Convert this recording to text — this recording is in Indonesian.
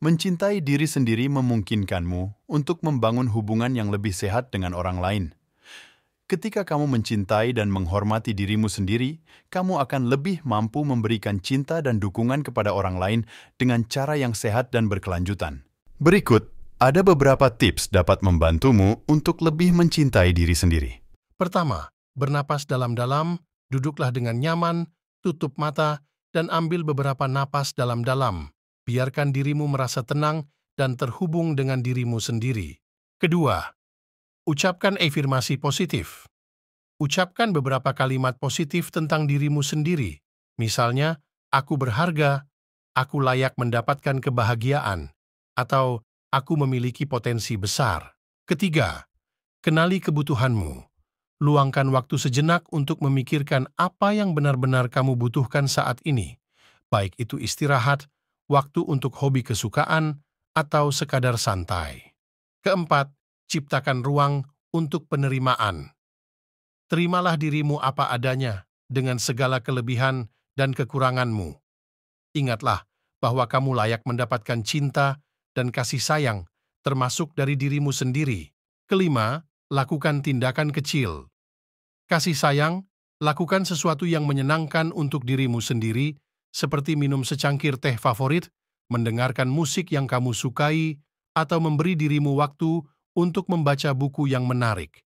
Mencintai diri sendiri memungkinkanmu untuk membangun hubungan yang lebih sehat dengan orang lain. Ketika kamu mencintai dan menghormati dirimu sendiri, kamu akan lebih mampu memberikan cinta dan dukungan kepada orang lain dengan cara yang sehat dan berkelanjutan. Berikut, ada beberapa tips dapat membantumu untuk lebih mencintai diri sendiri. Pertama, bernapas dalam-dalam, duduklah dengan nyaman, tutup mata, dan ambil beberapa napas dalam-dalam biarkan dirimu merasa tenang dan terhubung dengan dirimu sendiri. Kedua, ucapkan afirmasi positif. Ucapkan beberapa kalimat positif tentang dirimu sendiri. Misalnya, aku berharga, aku layak mendapatkan kebahagiaan, atau aku memiliki potensi besar. Ketiga, kenali kebutuhanmu. Luangkan waktu sejenak untuk memikirkan apa yang benar-benar kamu butuhkan saat ini, baik itu istirahat, waktu untuk hobi kesukaan, atau sekadar santai. Keempat, ciptakan ruang untuk penerimaan. Terimalah dirimu apa adanya dengan segala kelebihan dan kekuranganmu. Ingatlah bahwa kamu layak mendapatkan cinta dan kasih sayang, termasuk dari dirimu sendiri. Kelima, lakukan tindakan kecil. Kasih sayang, lakukan sesuatu yang menyenangkan untuk dirimu sendiri seperti minum secangkir teh favorit, mendengarkan musik yang kamu sukai, atau memberi dirimu waktu untuk membaca buku yang menarik.